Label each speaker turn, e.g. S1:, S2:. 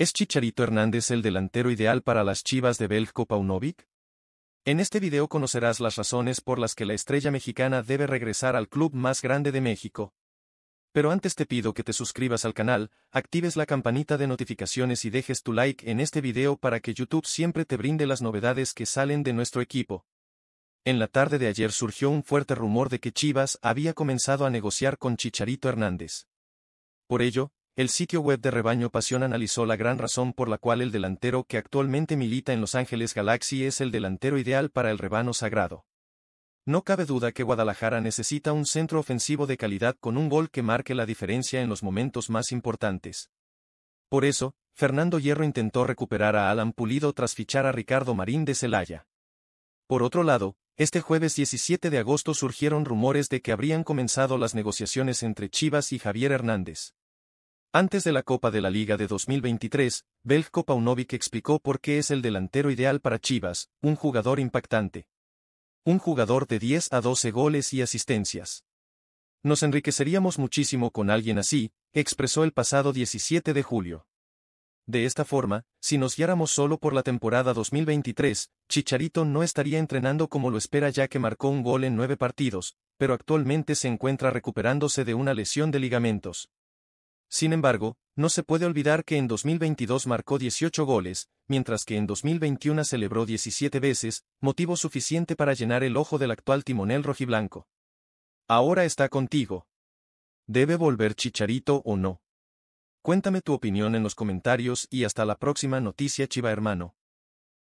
S1: ¿Es Chicharito Hernández el delantero ideal para las Chivas de Belko Paunovic? En este video conocerás las razones por las que la estrella mexicana debe regresar al club más grande de México. Pero antes te pido que te suscribas al canal, actives la campanita de notificaciones y dejes tu like en este video para que YouTube siempre te brinde las novedades que salen de nuestro equipo. En la tarde de ayer surgió un fuerte rumor de que Chivas había comenzado a negociar con Chicharito Hernández. Por ello, el sitio web de Rebaño Pasión analizó la gran razón por la cual el delantero que actualmente milita en Los Ángeles Galaxy es el delantero ideal para el rebano sagrado. No cabe duda que Guadalajara necesita un centro ofensivo de calidad con un gol que marque la diferencia en los momentos más importantes. Por eso, Fernando Hierro intentó recuperar a Alan Pulido tras fichar a Ricardo Marín de Celaya. Por otro lado, este jueves 17 de agosto surgieron rumores de que habrían comenzado las negociaciones entre Chivas y Javier Hernández. Antes de la Copa de la Liga de 2023, Belko Paunovic explicó por qué es el delantero ideal para Chivas, un jugador impactante. Un jugador de 10 a 12 goles y asistencias. Nos enriqueceríamos muchísimo con alguien así, expresó el pasado 17 de julio. De esta forma, si nos guiáramos solo por la temporada 2023, Chicharito no estaría entrenando como lo espera ya que marcó un gol en nueve partidos, pero actualmente se encuentra recuperándose de una lesión de ligamentos. Sin embargo, no se puede olvidar que en 2022 marcó 18 goles, mientras que en 2021 celebró 17 veces, motivo suficiente para llenar el ojo del actual timonel rojiblanco. Ahora está contigo. ¿Debe volver Chicharito o no? Cuéntame tu opinión en los comentarios y hasta la próxima noticia Chiva hermano.